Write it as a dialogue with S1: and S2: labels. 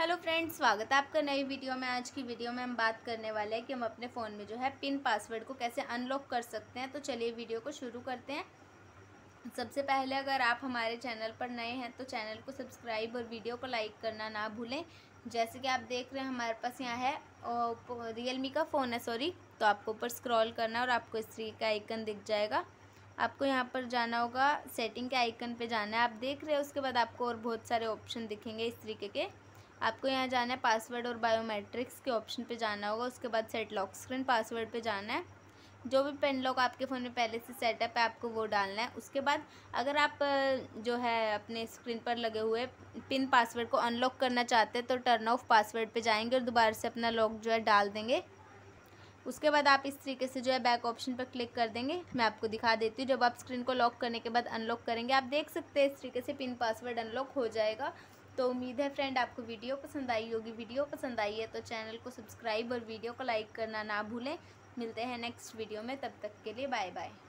S1: hello friends स्वागत है आपका नई वीडियो में आज की वीडियो में हम बात करने वाले हैं कि हम अपने फ़ोन में जो है पिन पासवर्ड को कैसे अनलॉक कर सकते हैं तो चलिए वीडियो को शुरू करते हैं सबसे पहले अगर आप हमारे चैनल पर नए हैं तो चैनल को सब्सक्राइब और वीडियो को लाइक करना ना भूलें जैसे कि आप देख रहे हैं हमारे पास यहाँ है रियल मी का फ़ोन है सॉरी तो आपको ऊपर स्क्रॉल करना और आपको इस तरीके का आइकन दिख जाएगा आपको यहाँ पर जाना होगा सेटिंग के आइकन पे जाना है आप देख रहे हैं उसके बाद आपको और बहुत सारे ऑप्शन दिखेंगे इस तरीके के आपको यहाँ जाना है पासवर्ड और बायोमेट्रिक्स के ऑप्शन पे जाना होगा उसके बाद सेट लॉक स्क्रीन पासवर्ड पे जाना है जो भी पेन लॉक आपके फ़ोन में पहले से सेटअप है आपको वो डालना है उसके बाद अगर आप जो है अपने स्क्रीन पर लगे हुए पिन पासवर्ड को अनलॉक करना चाहते हैं तो टर्न ऑफ पासवर्ड पर जाएंगे और दोबारा से अपना लॉक जो है डाल देंगे उसके बाद आप इस तरीके से जो है बैक ऑप्शन पर क्लिक कर देंगे मैं आपको दिखा देती हूँ जब आप स्क्रीन को लॉक करने के बाद अनलॉक करेंगे आप देख सकते हैं इस तरीके से पिन पासवर्ड अनलॉक हो जाएगा तो उम्मीद है फ्रेंड आपको वीडियो पसंद आई होगी वीडियो पसंद आई है तो चैनल को सब्सक्राइब और वीडियो को लाइक करना ना भूलें मिलते हैं नेक्स्ट वीडियो में तब तक के लिए बाय बाय